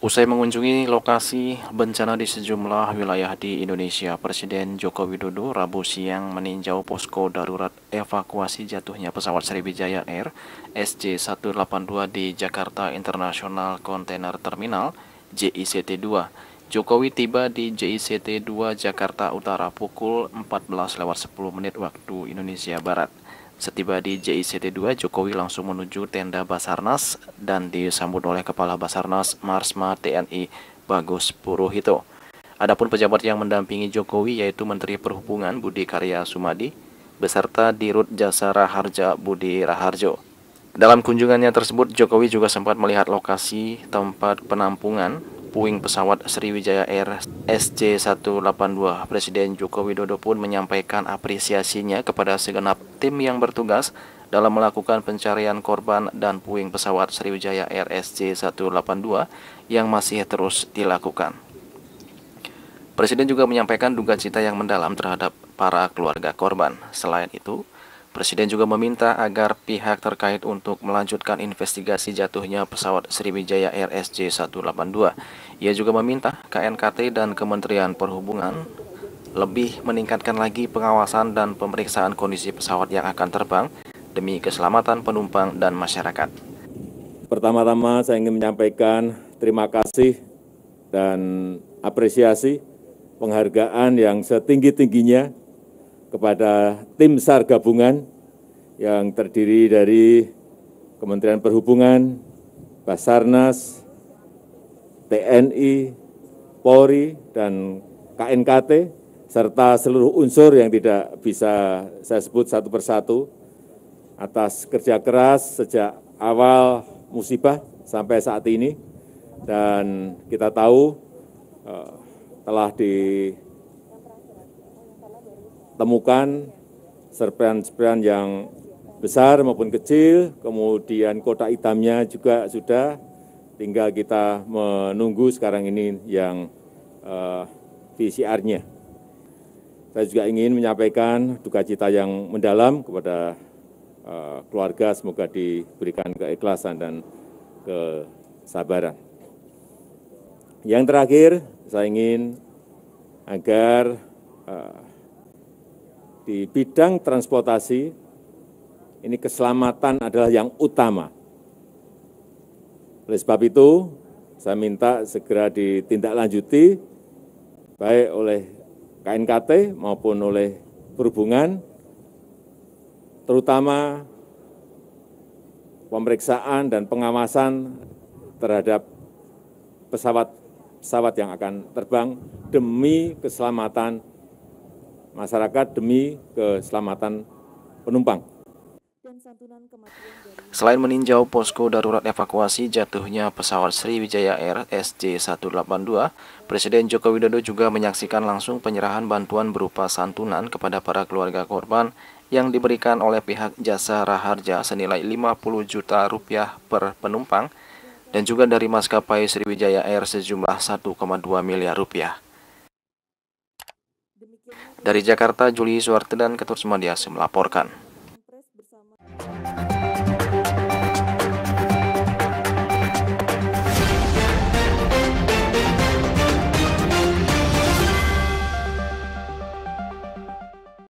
Usai mengunjungi lokasi bencana di sejumlah wilayah di Indonesia, Presiden Joko Widodo Rabu siang meninjau posko darurat evakuasi jatuhnya pesawat Sriwijaya Air SJ182 di Jakarta International Container Terminal JICT-2. Jokowi tiba di JICT-2 Jakarta Utara pukul 14.10 menit waktu Indonesia Barat. Setiba di JICT 2, Jokowi langsung menuju tenda Basarnas dan disambut oleh Kepala Basarnas Marsma TNI Bagus Puruhito. Adapun pejabat yang mendampingi Jokowi yaitu Menteri Perhubungan Budi Karya Sumadi beserta Dirut Jasa Raharja Budi Raharjo. Dalam kunjungannya tersebut, Jokowi juga sempat melihat lokasi tempat penampungan puing pesawat Sriwijaya Air SJ182. Presiden Joko Widodo pun menyampaikan apresiasinya kepada segenap tim yang bertugas dalam melakukan pencarian korban dan puing pesawat Sriwijaya Air SJ182 yang masih terus dilakukan. Presiden juga menyampaikan duka cita yang mendalam terhadap para keluarga korban. Selain itu, Presiden juga meminta agar pihak terkait untuk melanjutkan investigasi jatuhnya pesawat Sriwijaya RSJ 182. Ia juga meminta KNKT dan Kementerian Perhubungan lebih meningkatkan lagi pengawasan dan pemeriksaan kondisi pesawat yang akan terbang demi keselamatan penumpang dan masyarakat. Pertama-tama saya ingin menyampaikan terima kasih dan apresiasi penghargaan yang setinggi-tingginya kepada tim SAR gabungan yang terdiri dari Kementerian Perhubungan, Basarnas, TNI, Polri, dan KNKT, serta seluruh unsur yang tidak bisa saya sebut satu persatu, atas kerja keras sejak awal musibah sampai saat ini, dan kita tahu eh, telah di temukan serpian-serpian yang besar maupun kecil, kemudian kotak hitamnya juga sudah, tinggal kita menunggu sekarang ini yang PCR-nya. Eh, saya juga ingin menyampaikan duka cita yang mendalam kepada uh, keluarga, semoga diberikan keikhlasan dan kesabaran. Yang terakhir, saya ingin agar uh, di bidang transportasi, ini keselamatan adalah yang utama. Oleh sebab itu, saya minta segera ditindaklanjuti, baik oleh KNKT maupun oleh perhubungan, terutama pemeriksaan dan pengawasan terhadap pesawat-pesawat yang akan terbang demi keselamatan masyarakat demi keselamatan penumpang. Selain meninjau posko darurat evakuasi jatuhnya pesawat Sriwijaya Air SJ182, Presiden Joko Widodo juga menyaksikan langsung penyerahan bantuan berupa santunan kepada para keluarga korban yang diberikan oleh pihak jasa raharja senilai 50 juta rupiah per penumpang dan juga dari maskapai Sriwijaya Air sejumlah 1,2 miliar rupiah. Dari Jakarta, Juli Suartedan Ketur Semadias melaporkan.